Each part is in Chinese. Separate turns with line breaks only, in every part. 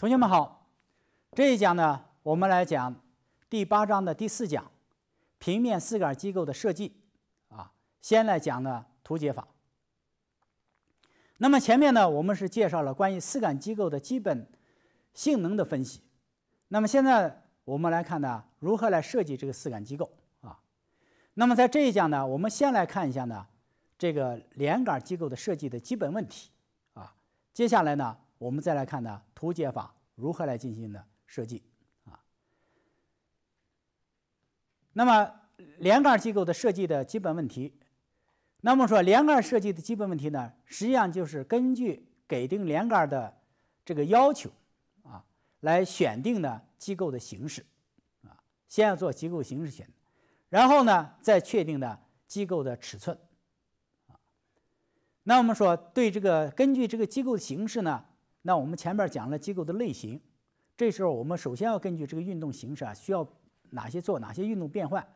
同学们好，这一讲呢，我们来讲第八章的第四讲，平面四杆机构的设计啊，先来讲呢图解法。那么前面呢，我们是介绍了关于四杆机构的基本性能的分析，那么现在我们来看呢如何来设计这个四杆机构啊。那么在这一讲呢，我们先来看一下呢这个连杆机构的设计的基本问题啊，接下来呢，我们再来看呢图解法。如何来进行的设计啊？那么连杆机构的设计的基本问题，那么说连杆设计的基本问题呢？实际上就是根据给定连杆的这个要求啊，来选定的机构的形式啊，先要做机构形式选，然后呢再确定的机构的尺寸啊。那我们说对这个根据这个机构的形式呢？那我们前面讲了机构的类型，这时候我们首先要根据这个运动形式啊，需要哪些做哪些运动变换。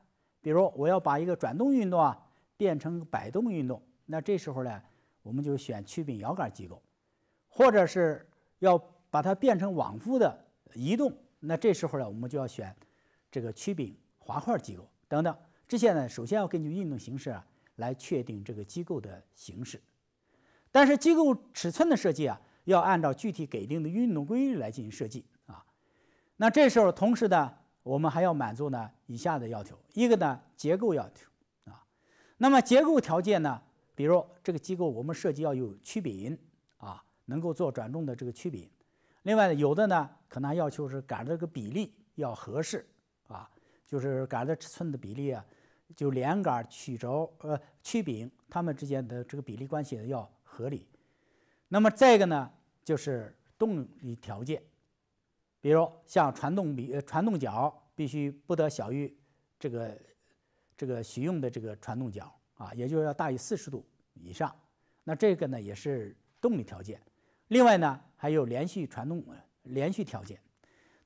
比如我要把一个转动运动啊变成摆动运动，那这时候呢，我们就选曲柄摇杆机构，或者是要把它变成往复的移动，那这时候呢，我们就要选这个曲柄滑块机构等等。这些呢，首先要根据运动形式啊来确定这个机构的形式，但是机构尺寸的设计啊。要按照具体给定的运动规律来进行设计啊。那这时候，同时呢，我们还要满足呢以下的要求：一个呢，结构要求啊。那么结构条件呢，比如这个机构我们设计要有曲柄啊，能够做转动的这个曲柄。另外呢，有的呢可能还要求是杆这个比例要合适啊，就是杆的尺寸的比例啊，就连杆、曲轴、呃曲柄它们之间的这个比例关系要合理。那么再一个呢，就是动力条件，比如像传动比、传动角必须不得小于这个这个许用的这个传动角啊，也就要大于四十度以上。那这个呢，也是动力条件。另外呢，还有连续传动连续条件。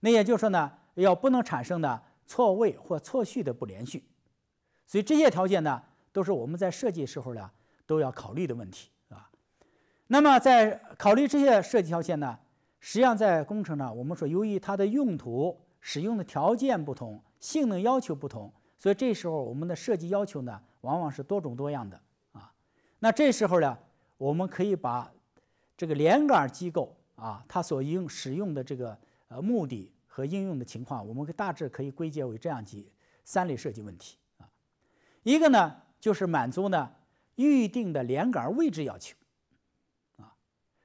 那也就是说呢，要不能产生呢错位或错序的不连续。所以这些条件呢，都是我们在设计时候呢都要考虑的问题。那么，在考虑这些设计条件呢，实际上在工程上，我们说，由于它的用途、使用的条件不同，性能要求不同，所以这时候我们的设计要求呢，往往是多种多样的啊。那这时候呢，我们可以把这个连杆机构啊，它所应使用的这个呃目的和应用的情况，我们大致可以归结为这样几三类设计问题啊。一个呢，就是满足呢预定的连杆位置要求。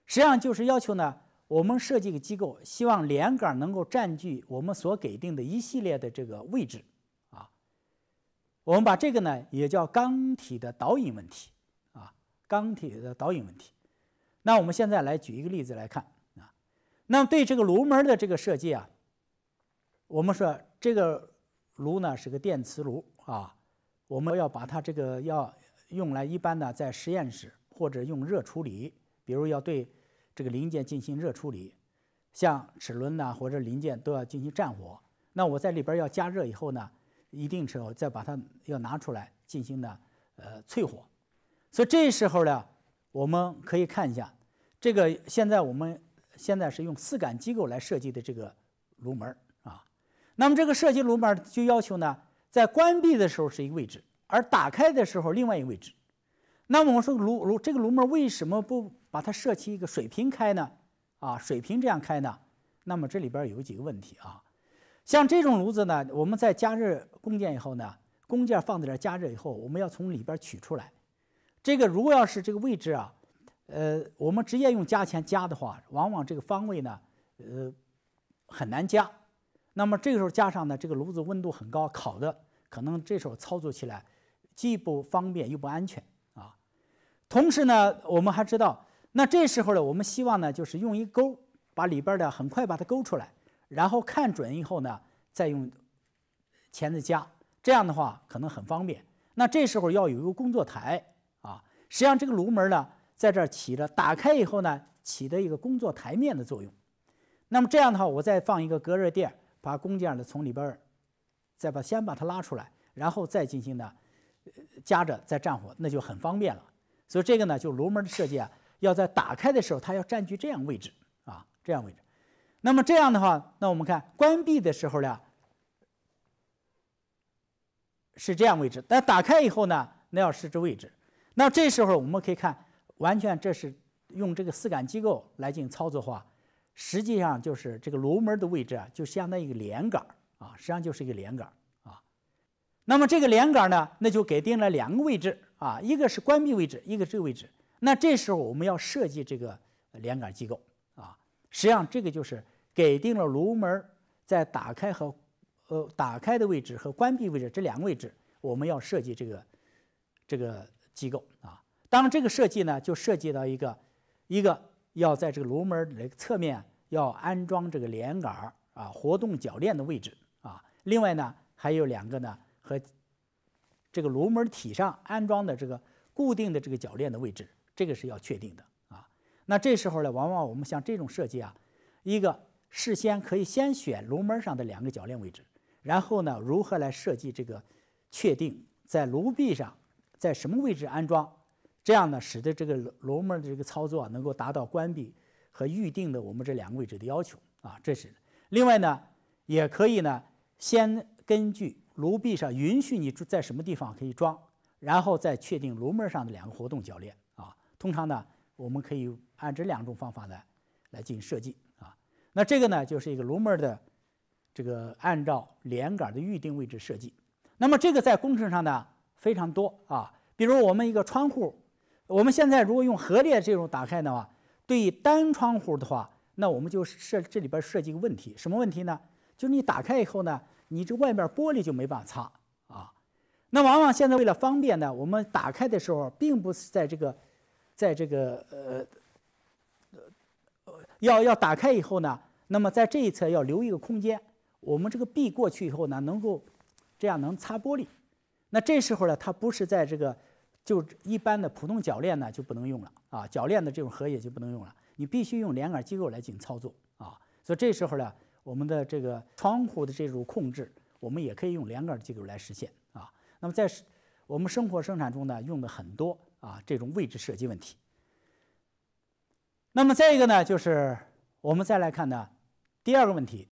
实际上就是要求呢，我们设计个机构，希望连杆能够占据我们所给定的一系列的这个位置，啊，我们把这个呢也叫刚体的导引问题，啊，刚体的导引问题。那我们现在来举一个例子来看啊，那对这个炉门的这个设计啊，我们说这个炉呢是个电磁炉啊，我们要把它这个要用来一般呢在实验室或者用热处理。比如要对这个零件进行热处理，像齿轮呐或者零件都要进行战火。那我在里边要加热以后呢，一定时候再把它要拿出来进行呢，呃淬火。所以这时候呢，我们可以看一下这个现在我们现在是用四杆机构来设计的这个炉门啊。那么这个设计炉门就要求呢，在关闭的时候是一个位置，而打开的时候另外一个位置。那么我说炉炉这个炉门为什么不？把它设计一个水平开呢，啊，水平这样开呢，那么这里边有几个问题啊，像这种炉子呢，我们在加热工件以后呢，工件放在这儿加热以后，我们要从里边取出来，这个如果要是这个位置啊，呃，我们直接用加钳加的话，往往这个方位呢，呃，很难加。那么这个时候加上呢，这个炉子温度很高，烤的可能这时候操作起来既不方便又不安全啊，同时呢，我们还知道。那这时候呢，我们希望呢，就是用一钩把里边的很快把它勾出来，然后看准以后呢，再用钳子夹，这样的话可能很方便。那这时候要有一个工作台啊，实际上这个炉门呢，在这儿起着打开以后呢，起的一个工作台面的作用。那么这样的话，我再放一个隔热垫，把工件呢从里边再把先把它拉出来，然后再进行呢夹着再站火，那就很方便了。所以这个呢，就炉门的设计。啊。要在打开的时候，它要占据这样位置啊，这样位置。那么这样的话，那我们看关闭的时候呢，是这样位置。但打开以后呢，那要设置位置。那这时候我们可以看，完全这是用这个四杆机构来进行操作的话，实际上就是这个螺门的位置啊，就相当于一个连杆啊，实际上就是一个连杆啊。那么这个连杆呢，那就给定了两个位置啊，一个是关闭位置，一个这个位置。那这时候我们要设计这个连杆机构啊，实际上这个就是给定了炉门在打开和呃打开的位置和关闭位置这两个位置，我们要设计这个这个机构啊。当这个设计呢，就涉及到一个一个要在这个炉门的侧面要安装这个连杆儿啊，活动铰链的位置啊。另外呢，还有两个呢和这个炉门体上安装的这个固定的这个铰链的位置。这个是要确定的啊。那这时候呢，往往我们像这种设计啊，一个事先可以先选炉门上的两个铰链位置，然后呢，如何来设计这个确定在炉壁上在什么位置安装，这样呢，使得这个炉门的这个操作能够达到关闭和预定的我们这两个位置的要求啊。这是另外呢，也可以呢，先根据炉壁上允许你在什么地方可以装，然后再确定炉门上的两个活动铰链。通常呢，我们可以按这两种方法呢来进行设计啊。那这个呢，就是一个龙门的这个按照连杆的预定位置设计。那么这个在工程上呢非常多啊，比如我们一个窗户，我们现在如果用合列这种打开的话，对于单窗户的话，那我们就设这里边设计一个问题，什么问题呢？就你打开以后呢，你这外面玻璃就没办法擦啊。那往往现在为了方便呢，我们打开的时候并不是在这个。在这个呃，呃，要要打开以后呢，那么在这一侧要留一个空间，我们这个壁过去以后呢，能够这样能擦玻璃。那这时候呢，它不是在这个就一般的普通铰链呢就不能用了啊，铰链的这种合页就不能用了，你必须用连杆机构来进行操作啊。所以这时候呢，我们的这个窗户的这种控制，我们也可以用连杆机构来实现啊。那么在我们生活生产中呢，用的很多。啊，这种位置设计问题。那么再一个呢，就是我们再来看呢，第二个问题。